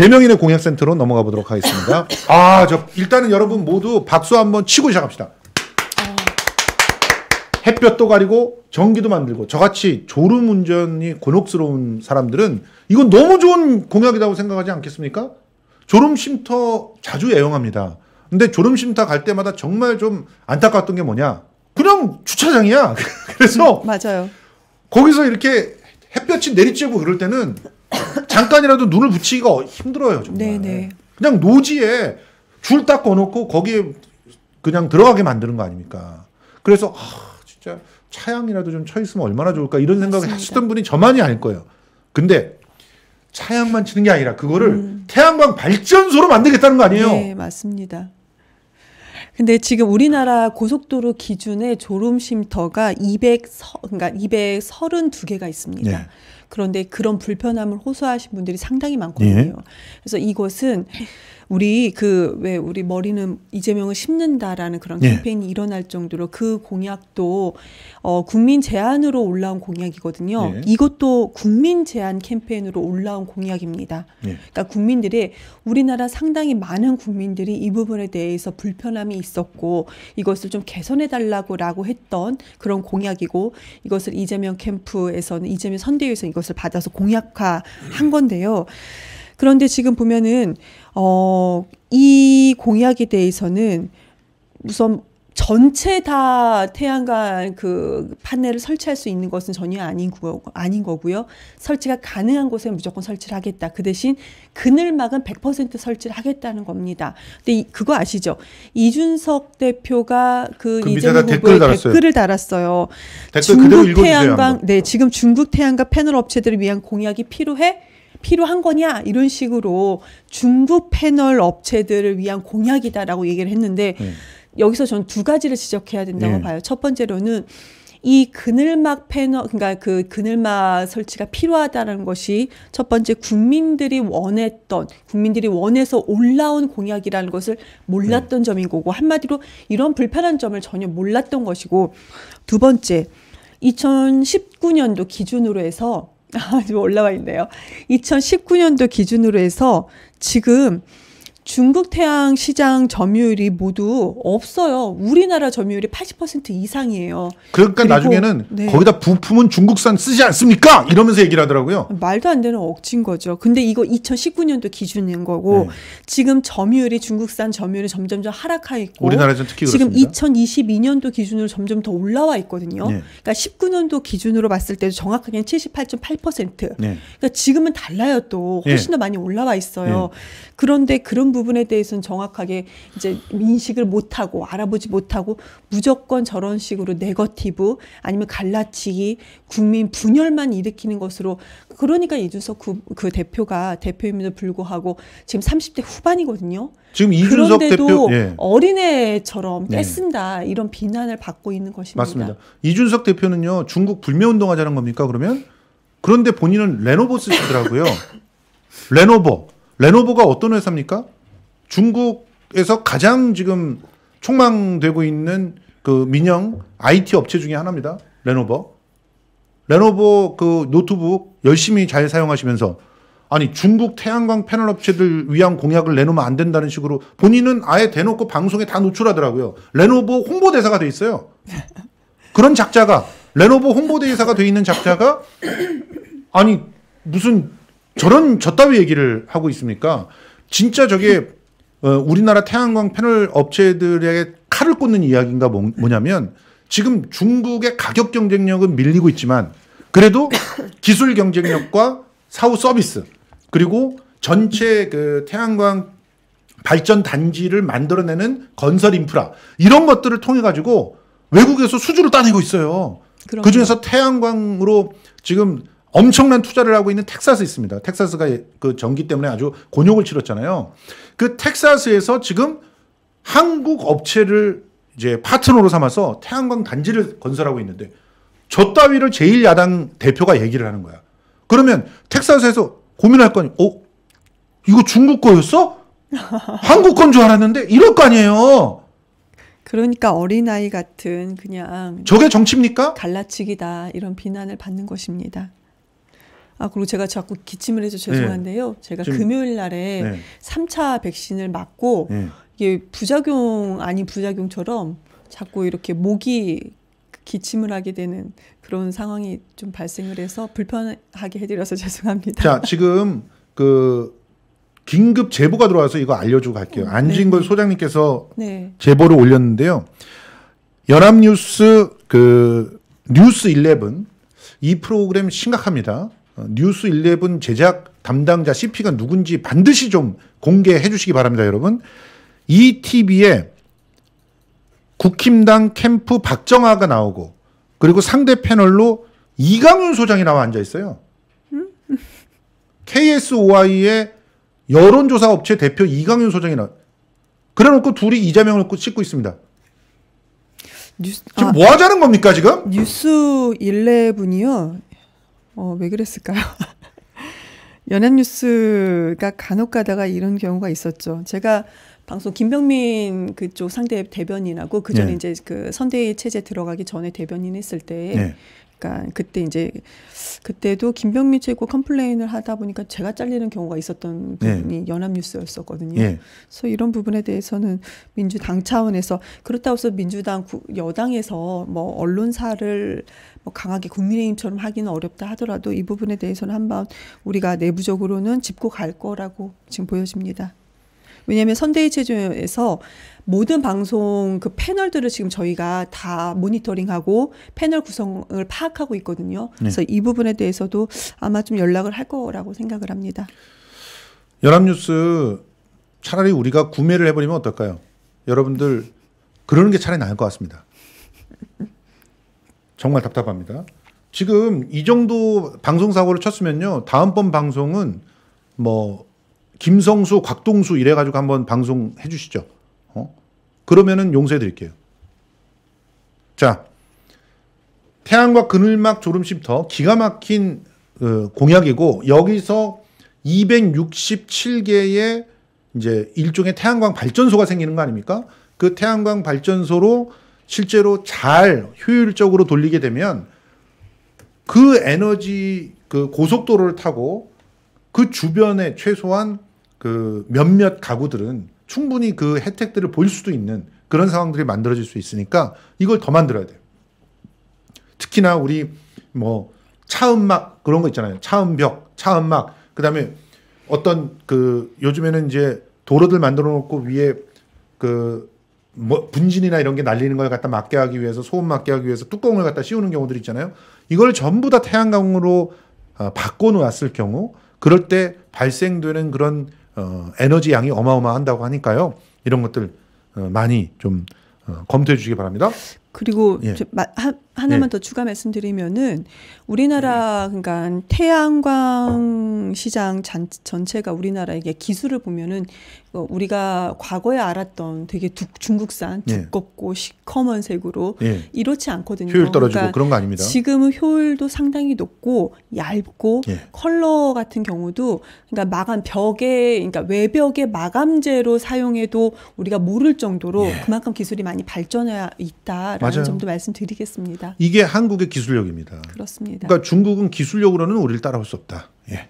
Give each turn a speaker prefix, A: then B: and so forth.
A: 재명인의 공약센터로 넘어가 보도록 하겠습니다. 아, 아, 저 일단은 여러분 모두 박수 한번 치고 시작합시다. 햇볕도 가리고 전기도 만들고 저같이 졸음 운전이 곤혹스러운 사람들은 이건 너무 좋은 공약이라고 생각하지 않겠습니까? 졸음 쉼터 자주 애용합니다. 근데 졸음 쉼터 갈 때마다 정말 좀 안타까웠던 게 뭐냐? 그냥 주차장이야. 그래서 맞아요. 거기서 이렇게 햇볕이 내리쬐고 그럴 때는 잠깐이라도 눈을 붙이기가 힘들어요 정말. 네네. 네. 그냥 노지에 줄딱 거놓고 거기에 그냥 들어가게 만드는 거 아닙니까? 그래서 아, 진짜 차양이라도 좀 쳐 있으면 얼마나 좋을까 이런 생각을 맞습니다. 하시던 분이 저만이 아닐 거예요. 근데 차양만 치는 게 아니라 그거를 음. 태양광 발전소로 만들겠다는 거 아니에요? 네,
B: 맞습니다. 근데 지금 우리나라 고속도로 기준의 졸음 쉼터가 200 그러니까 232개가 있습니다. 네. 그런데 그런 불편함을 호소하신 분들이 상당히 많거든요. 예. 그래서 이것은 우리 그 왜 우리 머리는 이재명을 심는다라는 그런 예. 캠페인이 예. 일어날 정도로 그 공약도 어 국민 제안으로 올라온 공약이거든요. 예. 이것도 국민 제안 캠페인으로 올라온 공약입니다. 예. 그러니까 국민들이 우리나라 상당히 많은 국민들이 이 부분에 대해서 불편함이 있었고 이것을 좀 개선해 달라고라고 했던 그런 공약이고 이것을 이재명 캠프에서는 이재명 선대위에서 이것을 받아서 공약화한 건데요. 그런데 지금 보면은 어, 이 공약에 대해서는 우선 전체 다 태양광 그 판넬을 설치할 수 있는 것은 전혀 아닌, 거, 아닌 거고요. 설치가 가능한 곳에 무조건 설치를 하겠다. 그 대신 그늘막은 100% 설치를 하겠다는 겁니다. 근데 이, 그거 아시죠? 이준석 대표가 그, 그 이재명 후보의 댓글 달았어요. 댓글을 달았어요.
A: 댓글 중국 태양광,
B: 네, 지금 중국 태양광 패널 업체들을 위한 공약이 필요해? 필요한 거냐 이런 식으로 중부 패널 업체들을 위한 공약이다라고 얘기를 했는데 음. 여기서 저는 두 가지를 지적해야 된다고 네. 봐요. 첫 번째로는 이 그늘막 패널 그러니까 그 그늘막 설치가 필요하다는 것이 첫 번째 국민들이 원했던 국민들이 원해서 올라온 공약이라는 것을 몰랐던 네. 점인 거고 한마디로 이런 불편한 점을 전혀 몰랐던 것이고 두 번째 2019년도 기준으로 해서 지금 올라와 있네요. 2019년도 기준으로 해서 지금 중국 태양 시장 점유율이 모두 없어요. 우리나라 점유율이 80% 이상이에요. 그러니까 나중에는 네. 거기다
A: 부품은 중국산 쓰지 않습니까? 이러면서 얘기를 하더라고요.
B: 말도 안 되는 억진 거죠. 근데 이거 2019년도 기준인 거고 네. 지금 점유율이 중국산 점유율이 점점점 하락하고 있고 우리나라 좀 특히 지금 그렇습니다. 2022년도 기준으로 점점 더 올라와 있거든요. 네. 그러니까 19년도 기준으로 봤을 때도 정확하게는 78.8%. 네. 그러니까 지금은 달라요 또 훨씬 네. 더 많이 올라와 있어요. 네. 그런데 그런 부분에 대해서는 정확하게 이제 인식을 못하고 알아보지 못하고 무조건 저런 식으로 네거티브 아니면 갈라치기 국민 분열만 일으키는 것으로 그러니까 이준석 그, 그 대표가 대표임에도 불구하고 지금 30대 후반이거든요. 지금 이준석 그런데도 대표, 예. 어린애처럼 뺐습니다. 네. 이런 비난을 받고 있는 것입니다. 맞습니다.
A: 이준석 대표는요 중국 불매운동 하자는 겁니까 그러면? 그런데 본인은 레노버 쓰시더라고요. 레노버. 레노버가 어떤 회사입니까? 중국에서 가장 지금 촉망되고 있는 그 민영 IT 업체 중에 하나입니다. 레노버. 레노버 그 노트북 열심히 잘 사용하시면서 아니 중국 태양광 패널 업체들 위한 공약을 내놓으면 안 된다는 식으로 본인은 아예 대놓고 방송에 다 노출하더라고요. 레노버 홍보대사가 돼 있어요. 그런 작자가 레노버 홍보대사가 돼 있는 작자가 아니 무슨 저런 저따위 얘기를 하고 있습니까? 진짜 저게 어, 우리나라 태양광 패널 업체들에게 칼을 꽂는 이야기인가 뭐, 뭐냐면 지금 중국의 가격 경쟁력은 밀리고 있지만 그래도 기술 경쟁력과 사후 서비스 그리고 전체 그 태양광 발전 단지를 만들어내는 건설 인프라 이런 것들을 통해 가지고 외국에서 수주를 따내고 있어요. 그요 그중에서 태양광으로 지금 엄청난 투자를 하고 있는 텍사스 있습니다. 텍사스가 그 전기 때문에 아주 곤욕을 치렀잖아요. 그 텍사스에서 지금 한국 업체를 이제 파트너로 삼아서 태양광 단지를 건설하고 있는데 저 따위를 제1야당 대표가 얘기를 하는 거야. 그러면 텍사스에서 고민할 거니, 어? 이거 중국 거였어? 한국 건 줄 알았는데? 이럴 거 아니에요.
B: 그러니까 어린아이 같은 그냥 저게 정치입니까? 갈라치기다 이런 비난을 받는 것입니다. 아 그리고 제가 자꾸 기침을 해서 죄송한데요. 네. 제가 금요일 날에 네. 삼차 백신을 맞고 네. 이게 부작용 아닌 부작용처럼 자꾸 이렇게 목이 기침을 하게 되는 그런 상황이 좀 발생을 해서 불편하게 해드려서 죄송합니다. 자,
A: 지금 그 긴급 제보가 들어와서 이거 알려주고 갈게요. 음, 안진걸 네. 소장님께서 네. 제보를 올렸는데요. 연합뉴스 그 뉴스 11 이 프로그램 심각합니다. 어, 뉴스 11 제작 담당자 CP가 누군지 반드시 좀 공개해 주시기 바랍니다, 여러분. 이 TV에 국힘당 캠프 박정아가 나오고 그리고 상대 패널로 이강윤 소장이 나와 앉아 있어요. KSOI의 여론조사 업체 대표 이강윤 소장이 나. 와 그래놓고 둘이 이자명을 놓고 씻고 있습니다. 뉴스, 지금 아, 뭐 하자는 겁니까 지금? 뉴스 11이요.
B: 어, 왜 그랬을까요? 연합뉴스가 간혹 가다가 이런 경우가 있었죠. 제가 방송 김병민 그쪽 상대 대변인하고 그 전에 네. 이제 그 선대위 체제 들어가기 전에 대변인 했을 때 네. 그러니까 그때 이제 그때도 김병민 최고 컴플레인을 하다 보니까 제가 잘리는 경우가 있었던 분이 네. 연합뉴스였었거든요. 네. 예. 그래서 이런 부분에 대해서는 민주당 차원에서 그렇다고 해서 민주당 여당에서 뭐 언론사를 뭐 강하게 국민의힘처럼 하기는 어렵다 하더라도 이 부분에 대해서는 한번 우리가 내부적으로는 짚고 갈 거라고 지금 보여집니다. 왜냐하면 선대위 체조에서 모든 방송 그 패널들을 지금 저희가 다 모니터링하고 패널 구성을 파악하고 있거든요. 네. 그래서 네. 이 부분에 대해서도 아마 좀 연락을 할 거라고 생각을 합니다.
A: 연합뉴스 차라리 우리가 구매를 해버리면 어떨까요? 여러분들 그러는 게 차라리 나을 것 같습니다. 정말 답답합니다. 지금 이 정도 방송 사고를 쳤으면요 다음번 방송은 뭐 김성수, 곽동수 이래가지고 한번 방송해 주시죠. 어? 그러면은 용서해 드릴게요. 자, 태양과 그늘막 졸음쉼터 기가 막힌 그 공약이고 여기서 267개의 이제 일종의 태양광 발전소가 생기는 거 아닙니까? 그 태양광 발전소로 실제로 잘 효율적으로 돌리게 되면 그 에너지 그 고속도로를 타고 그 주변에 최소한 그 몇몇 가구들은 충분히 그 혜택들을 볼 수도 있는 그런 상황들이 만들어질 수 있으니까 이걸 더 만들어야 돼요. 특히나 우리 뭐 차음막 그런 거 있잖아요. 차음벽, 차음막. 그다음에 어떤 그 요즘에는 이제 도로들 만들어 놓고 위에 그 뭐 분진이나 이런 게 날리는 걸 갖다 막게 하기 위해서 소음 막게 하기 위해서 뚜껑을 갖다 씌우는 경우들 있잖아요. 이걸 전부 다 태양광으로 아, 바꿔 놓았을 경우 그럴 때 발생되는 그런 어, 에너지 양이 어마어마한다고 하니까요. 이런 것들 어, 많이 좀 어, 검토해 주시기 바랍니다. 그리고 예.
B: 마, 한, 하나만 네. 더 추가 말씀드리면은 우리나라 네. 그러니까 태양광 시장 잔, 전체가 우리나라 에게 기술을 보면은 어, 우리가 과거에 알았던 되게 두, 중국산 네. 두껍고 네. 시커먼 색으로 네. 이렇지 않거든요. 효율 떨어지고 그러니까 그런거 아닙니다. 지금은 효율도 상당히 높고 얇고 네. 컬러 같은 경우도 그러니까 마감 벽에 그러니까 외벽에 마감재로 사용해도 우리가 모를 정도로 예. 그만큼 기술이 많이 발전해 있다라는 맞아요. 점도 말씀드리겠습니다.
A: 이게 한국의 기술력입니다.
B: 그렇습니다. 그러니까
A: 중국은 기술력으로는 우리를 따라올 수 없다. 예.